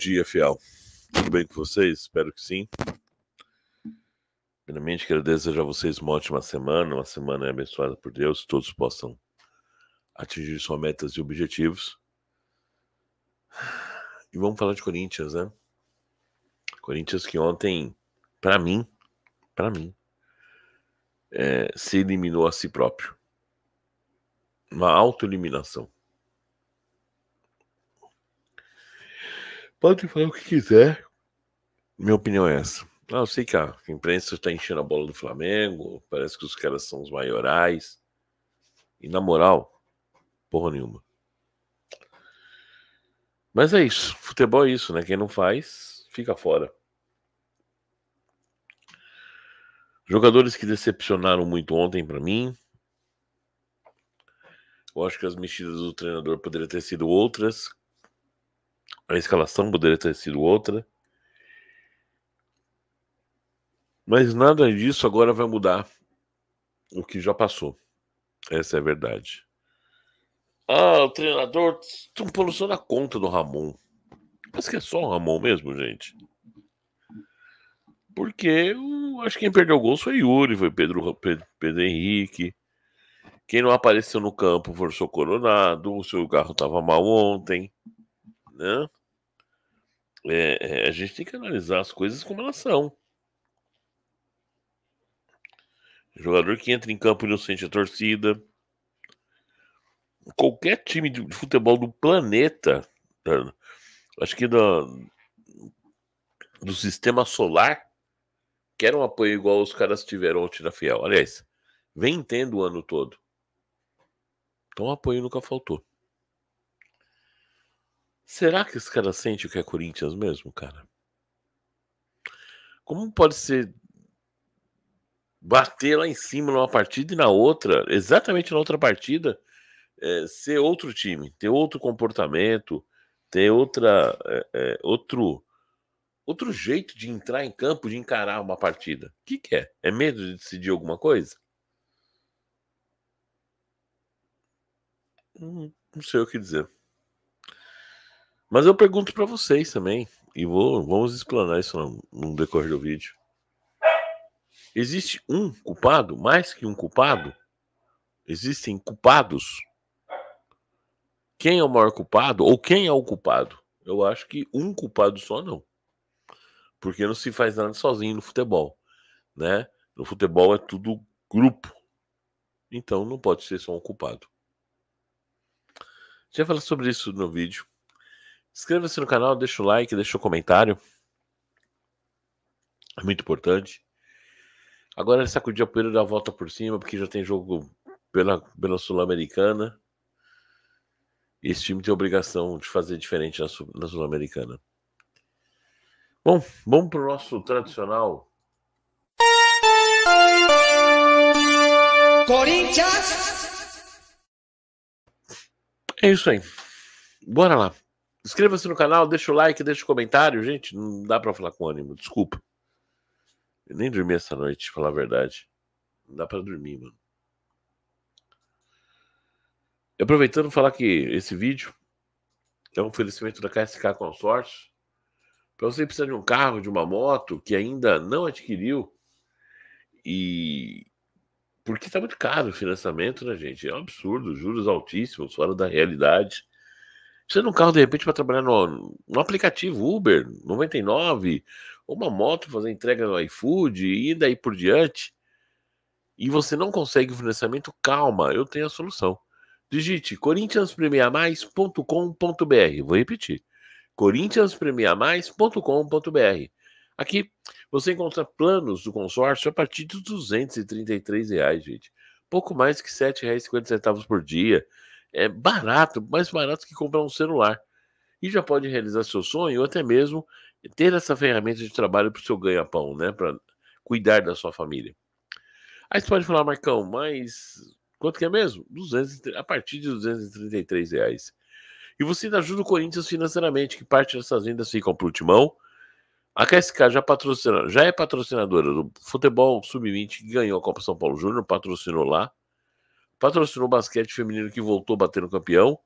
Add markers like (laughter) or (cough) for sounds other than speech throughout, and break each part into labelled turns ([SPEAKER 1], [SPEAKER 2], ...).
[SPEAKER 1] dia, fiel. Tudo bem com vocês? Espero que sim. Primeiramente, quero desejar a vocês uma ótima semana, uma semana abençoada por Deus, que todos possam atingir suas metas e objetivos. E vamos falar de Corinthians, né? Corinthians que ontem, para mim, para mim, é, se eliminou a si próprio. Uma autoeliminação. eliminação Pode falar o que quiser. Minha opinião é essa. Ah, eu sei que a imprensa está enchendo a bola do Flamengo, parece que os caras são os maiorais. E na moral, porra nenhuma. Mas é isso. Futebol é isso, né? Quem não faz, fica fora. Jogadores que decepcionaram muito ontem para mim. Eu acho que as mexidas do treinador poderiam ter sido outras, a escalação poderia ter sido outra. Mas nada disso agora vai mudar o que já passou. Essa é a verdade. Ah, o treinador. Estão só na conta do Ramon. Mas que é só o Ramon mesmo, gente. Porque eu acho que quem perdeu o gol foi Yuri, foi Pedro, Pedro, Pedro Henrique. Quem não apareceu no campo forçou Coronado. O seu carro estava mal ontem. Né? É, é, a gente tem que analisar as coisas como elas são. Jogador que entra em campo e não sente a é torcida. Qualquer time de futebol do planeta, é, acho que do, do sistema solar, quer um apoio igual os caras tiveram ontem na Fiel. Aliás, vem tendo o ano todo. Então apoio nunca faltou. Será que os caras sentem o que é Corinthians mesmo, cara? Como pode ser bater lá em cima numa partida e na outra, exatamente na outra partida, é, ser outro time, ter outro comportamento, ter outra, é, é, outro, outro jeito de entrar em campo, de encarar uma partida. O que, que é? É medo de decidir alguma coisa? Não, hum, não sei o que dizer. Mas eu pergunto para vocês também, e vou, vamos explanar isso no, no decorrer do vídeo. Existe um culpado, mais que um culpado? Existem culpados? Quem é o maior culpado ou quem é o culpado? Eu acho que um culpado só não. Porque não se faz nada sozinho no futebol, né? No futebol é tudo grupo. Então não pode ser só um culpado. Já falar sobre isso no vídeo. Inscreva-se no canal, deixa o like, deixa o comentário. É muito importante. Agora ele sacudiu a poeira da volta por cima, porque já tem jogo pela, pela Sul-Americana. esse time tem obrigação de fazer diferente na, na Sul-Americana. Bom, vamos para o nosso tradicional. Corinthians! É isso aí. Bora lá. Inscreva-se no canal, deixa o like, deixa o comentário. Gente, não dá para falar com ânimo, desculpa. Eu nem dormi essa noite, falar a verdade. Não dá para dormir, mano. E aproveitando falar que esse vídeo é um oferecimento da KSK Consórcio. Para você precisar de um carro, de uma moto que ainda não adquiriu e porque está muito caro o financiamento, né, gente? É um absurdo, juros altíssimos, fora da realidade. Precisa de um carro, de repente, para trabalhar no, no aplicativo Uber 99, ou uma moto fazer entrega no iFood e daí por diante. E você não consegue o financiamento, calma, eu tenho a solução. Digite corinthianspremiamais.com.br. Vou repetir: corinthianspremiamais.com.br. Aqui você encontra planos do consórcio a partir de R$ 233, reais, gente. Pouco mais que R$ 7,50 por dia é barato, mais barato que comprar um celular. E já pode realizar seu sonho ou até mesmo ter essa ferramenta de trabalho para o seu ganha-pão, né? Para cuidar da sua família. Aí você pode falar, Marcão, mas quanto que é mesmo? 200, a partir de 233 reais. E você ainda ajuda o Corinthians financeiramente, que parte dessas vendas ficam para o Timão. A KSK já, patrocina, já é patrocinadora do futebol sub-20 que ganhou a Copa São Paulo Júnior, patrocinou lá patrocinou o basquete feminino que voltou a bater no campeão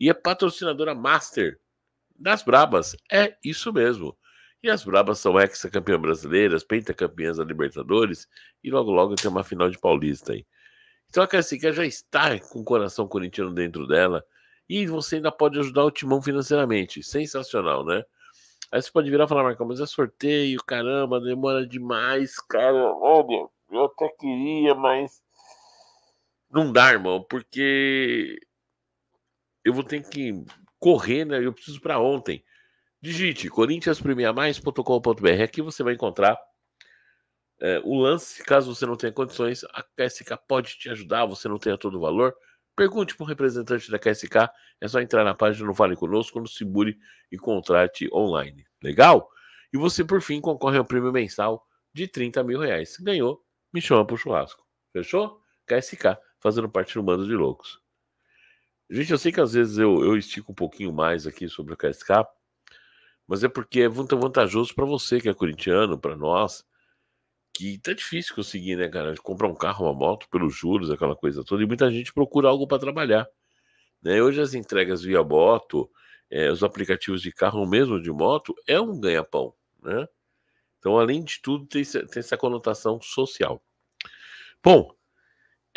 [SPEAKER 1] e é patrocinadora master das Brabas. É isso mesmo. E as Brabas são ex-campeãs brasileiras, pentacampeãs da Libertadores e logo logo tem uma final de Paulista aí. Então a Cacicá já está com o coração corintiano dentro dela e você ainda pode ajudar o Timão financeiramente. Sensacional, né? Aí você pode virar e falar, Marcão, mas é sorteio, caramba, demora demais, cara. Olha, eu até queria, mas não dá, irmão, porque eu vou ter que correr, né? Eu preciso para ontem. Digite corintiaspremiamais.com.br. Aqui você vai encontrar é, o lance. Caso você não tenha condições, a KSK pode te ajudar. Você não tenha todo o valor. Pergunte para representante da KSK. É só entrar na página no Vale Conosco, no Segure e contrate online. Legal? E você, por fim, concorre ao prêmio mensal de 30 mil reais. Ganhou, me chama para o churrasco. Fechou? KSK fazendo parte do Mando de Loucos. Gente, eu sei que às vezes eu, eu estico um pouquinho mais aqui sobre o KSK, mas é porque é muito vantajoso para você que é corintiano, para nós, que tá difícil conseguir, né, cara? Comprar um carro, uma moto, pelos juros, aquela coisa toda, e muita gente procura algo para trabalhar. Né? Hoje as entregas via moto, é, os aplicativos de carro, mesmo de moto, é um ganha-pão, né? Então, além de tudo, tem, tem essa conotação social. Bom,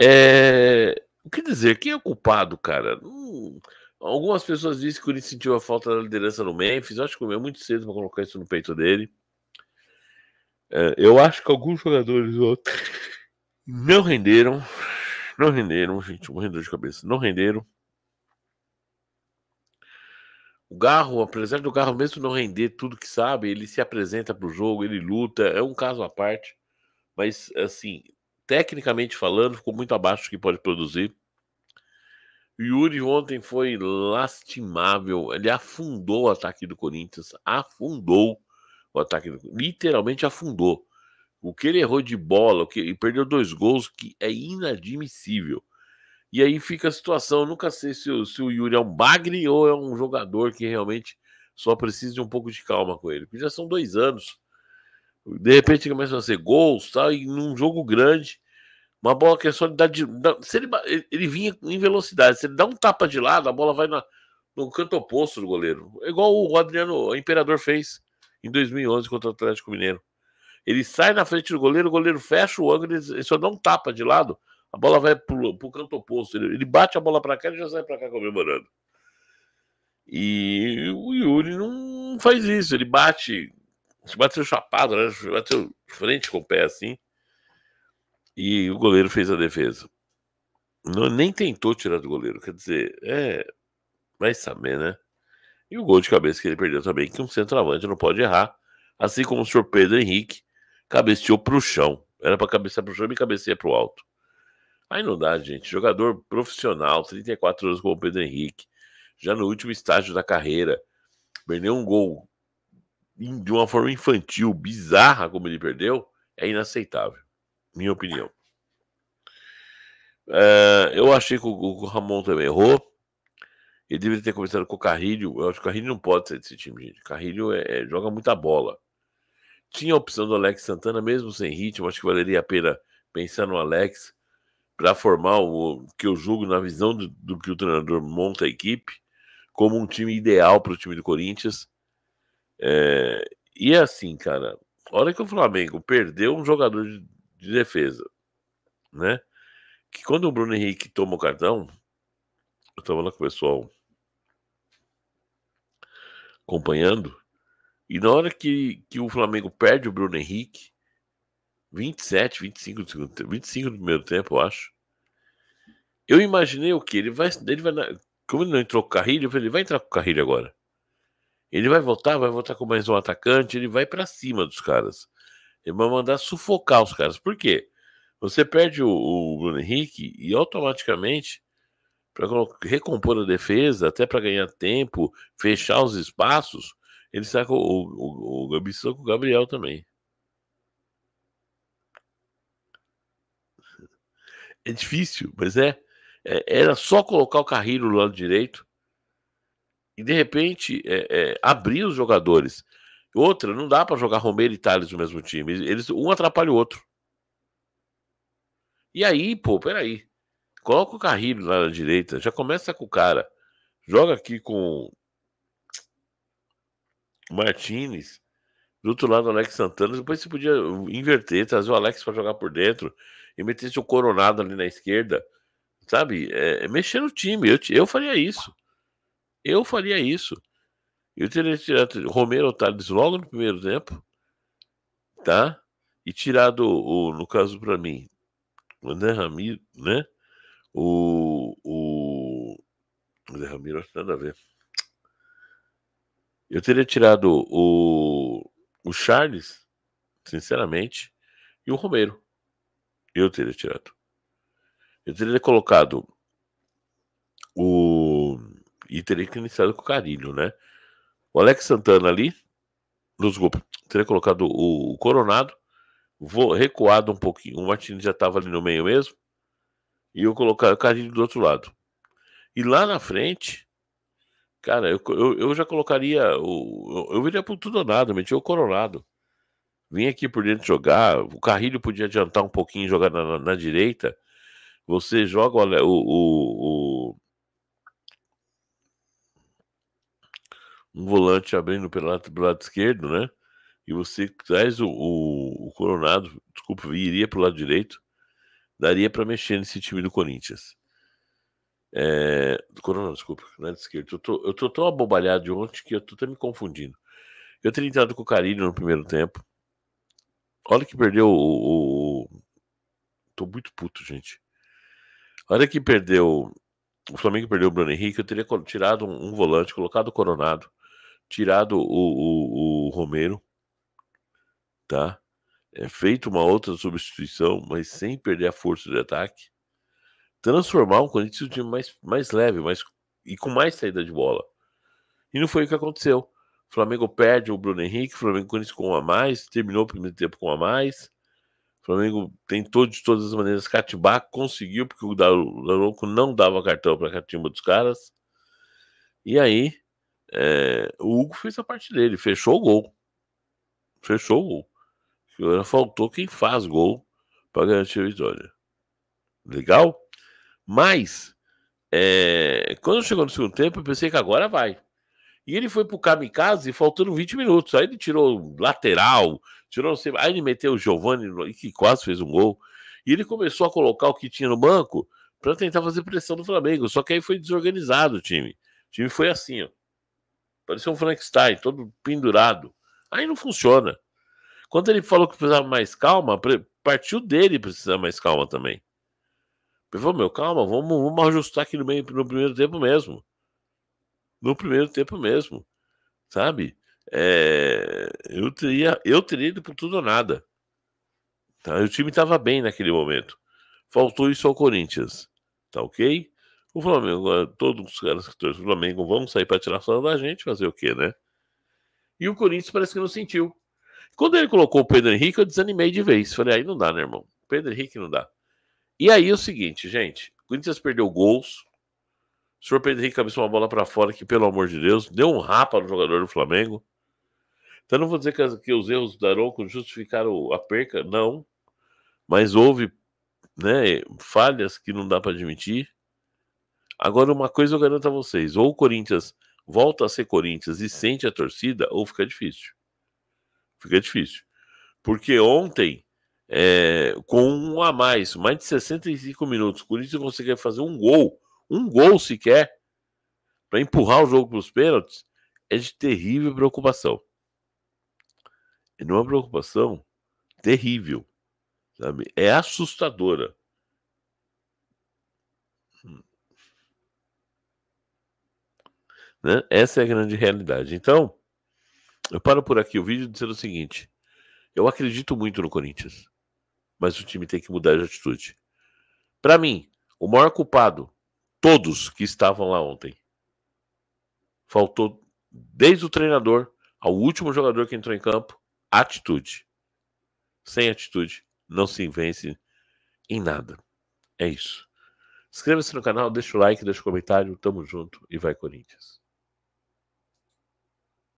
[SPEAKER 1] é... O que dizer? Quem é o culpado, cara? Hum... Algumas pessoas dizem que o sentiu a falta da liderança no Memphis. Eu acho que é muito cedo para colocar isso no peito dele. É, eu acho que alguns jogadores outros (laughs) não renderam. Não renderam, gente. Morrendo de cabeça. Não renderam. O Garro, apesar do Garro mesmo não render tudo que sabe, ele se apresenta para o jogo, ele luta. É um caso à parte. Mas, assim, tecnicamente falando, ficou muito abaixo do que pode produzir. Yuri ontem foi lastimável. Ele afundou o ataque do Corinthians. Afundou o ataque do Literalmente afundou. O que ele errou de bola, o que ele perdeu dois gols, que é inadmissível. E aí fica a situação. Eu nunca sei se, o, se o Yuri é um bagre ou é um jogador que realmente só precisa de um pouco de calma com ele. Porque já são dois anos. De repente começam a ser gols tal, e num jogo grande uma bola que é só ele dá de. Se ele, ele vinha em velocidade, se ele dá um tapa de lado, a bola vai na, no canto oposto do goleiro. igual o Adriano o Imperador fez em 2011 contra o Atlético Mineiro. Ele sai na frente do goleiro, o goleiro fecha o ângulo, ele só dá um tapa de lado, a bola vai pro, pro canto oposto. Ele, ele bate a bola para cá e já sai para cá comemorando. E o Yuri não faz isso, ele bate bateu chapado, né? Bateu frente com o pé assim. E o goleiro fez a defesa. Não, nem tentou tirar do goleiro, quer dizer, é. Vai saber, né? E o gol de cabeça que ele perdeu também, que um centroavante não pode errar. Assim como o senhor Pedro Henrique cabeceou para o chão. Era para cabecear para o chão e cabeceia para o alto. Aí não dá, gente. Jogador profissional, 34 anos como o Pedro Henrique, já no último estágio da carreira, perdeu um gol de uma forma infantil, bizarra como ele perdeu, é inaceitável. Minha opinião. Ah, eu achei que o, o, Ramon também errou. Ele deveria ter começado com o Carrilho. Eu acho que o Carrilho não pode ser desse time, gente. Carrilho é, é, joga muita bola. Tinha a opção do Alex Santana, mesmo sem ritmo. Acho que valeria a pena pensar no Alex para formar o que eu julgo na visão do, do que o treinador monta a equipe como um time ideal para o time do Corinthians. É, e é assim, cara. A hora que o Flamengo perdeu um jogador de de defesa, né? Que quando o Bruno Henrique toma o cartão, eu tava lá com o pessoal acompanhando, e na hora que, que o Flamengo perde o Bruno Henrique, 27, 25 do segundo, 25 do primeiro tempo, eu acho. Eu imaginei o que ele vai, ele vai, como ele não entrou com o Carrilho, eu falei, ele vai entrar com o Carrilho agora. Ele vai voltar, vai voltar com mais um atacante, ele vai para cima dos caras. Ele vai mandar sufocar os caras. Por quê? Você perde o, o Bruno Henrique e automaticamente, para recompor a defesa, até para ganhar tempo, fechar os espaços, ele saca tá o, o, o, o tá com o Gabriel também. É difícil, mas é. é era só colocar o carrinho no lado direito e de repente é, é, abrir os jogadores. Outra, não dá para jogar Romero e Thales no mesmo time. Eles, um atrapalha o outro. E aí, pô, peraí. Coloca o Carrilho lá na direita, já começa com o cara. Joga aqui com Martínez. do outro lado Alex Santana. Depois você podia inverter, trazer o Alex para jogar por dentro e meter o Coronado ali na esquerda, sabe? É, é mexer no time. Eu, eu faria isso. Eu faria isso. Eu teria tirado Romero ou Thales logo no primeiro tempo, tá? E tirado, o, no caso para mim, o André Ramiro, né? O, o, o André Ramiro acho que nada a ver. Eu teria tirado o, o Charles, sinceramente, e o Romero. Eu teria tirado. Eu teria colocado o. E teria que iniciado com o Carilho, né? O Alex Santana ali, nos grupos, teria colocado o, Coronado, vou, recuado um pouquinho. O Martins já estava ali no meio mesmo. E eu colocar o Carille do outro lado. E lá na frente, cara, eu, eu, eu já colocaria. O, eu, eu viria por tudo ou nada, metia o Coronado. Vim aqui por dentro jogar. O Carrilho podia adiantar um pouquinho jogar na, na, na direita. Você joga o, o, o um volante abrindo pelo lado, pelo lado esquerdo, né? E você traz o, o, o Coronado, desculpa, iria para o lado direito, daria para mexer nesse time do Corinthians. É, do Coronado, desculpa, lado esquerdo. Eu tô, eu tô tão abobalhado de ontem que eu tô até me confundindo. Eu teria entrado com o Carinho no primeiro tempo. Olha que perdeu o, o. Tô muito puto, gente. Olha que perdeu o Flamengo perdeu o Bruno Henrique, eu teria tirado um, um volante, colocado o Coronado, tirado o, o, o Romero, tá? É feito uma outra substituição, mas sem perder a força de ataque. Transformar um Corinthians em um time mais, mais leve mais, e com mais saída de bola. E não foi o que aconteceu. O Flamengo perde o Bruno Henrique, o Flamengo Corinthians com a mais, terminou o primeiro tempo com a mais. O Flamengo tentou de todas as maneiras catibar, conseguiu, porque o Daronco não dava cartão para a catimba dos caras. E aí, é, o Hugo fez a parte dele, fechou o gol. Fechou o gol. Agora faltou quem faz gol para garantir a vitória. Legal? Mas, é, quando chegou no segundo tempo, eu pensei que agora vai. E ele foi pro Kamikaze faltando 20 minutos. Aí ele tirou lateral, tirou. Aí ele meteu o Giovanni, que quase fez um gol. E ele começou a colocar o que tinha no banco para tentar fazer pressão no Flamengo. Só que aí foi desorganizado o time. O time foi assim, ó. Parecia um Frankenstein, todo pendurado. Aí não funciona. Quando ele falou que precisava mais calma, partiu dele precisar mais calma também. Ele falou, meu, calma, vamos, vamos ajustar aqui no, meio, no primeiro tempo mesmo. No primeiro tempo mesmo. Sabe? É, eu, teria, eu teria ido por tudo ou nada. Tá? O time estava bem naquele momento. Faltou isso ao Corinthians. Tá ok? O Flamengo, todos os caras que torcem o Flamengo vão sair para tirar sarro da gente, fazer o quê, né? E o Corinthians parece que não sentiu. Quando ele colocou o Pedro Henrique, eu desanimei de vez. Falei, aí não dá, né, irmão? Pedro Henrique não dá. E aí é o seguinte, gente. O Corinthians perdeu gols. O senhor Pedro Henrique cabeçou uma bola para fora que, pelo amor de Deus, deu um rapa no jogador do Flamengo. Então não vou dizer que, que os erros do Daronco justificaram a perca, não. Mas houve né, falhas que não dá para admitir. Agora, uma coisa eu garanto a vocês: ou o Corinthians volta a ser Corinthians e é. sente a torcida, ou fica difícil. Fica difícil. Porque ontem, é, com um a mais, mais de 65 minutos, o Corinthians conseguia fazer um gol, um gol sequer, para empurrar o jogo para os pênaltis, é de terrível preocupação. É uma preocupação terrível. Sabe? É assustadora. Né? Essa é a grande realidade. Então, eu paro por aqui o vídeo dizendo o seguinte: eu acredito muito no Corinthians, mas o time tem que mudar de atitude. Para mim, o maior culpado, todos que estavam lá ontem, faltou desde o treinador ao último jogador que entrou em campo, atitude. Sem atitude, não se vence em nada. É isso. Inscreva-se no canal, deixa o like, deixa o comentário. Tamo junto e vai, Corinthians.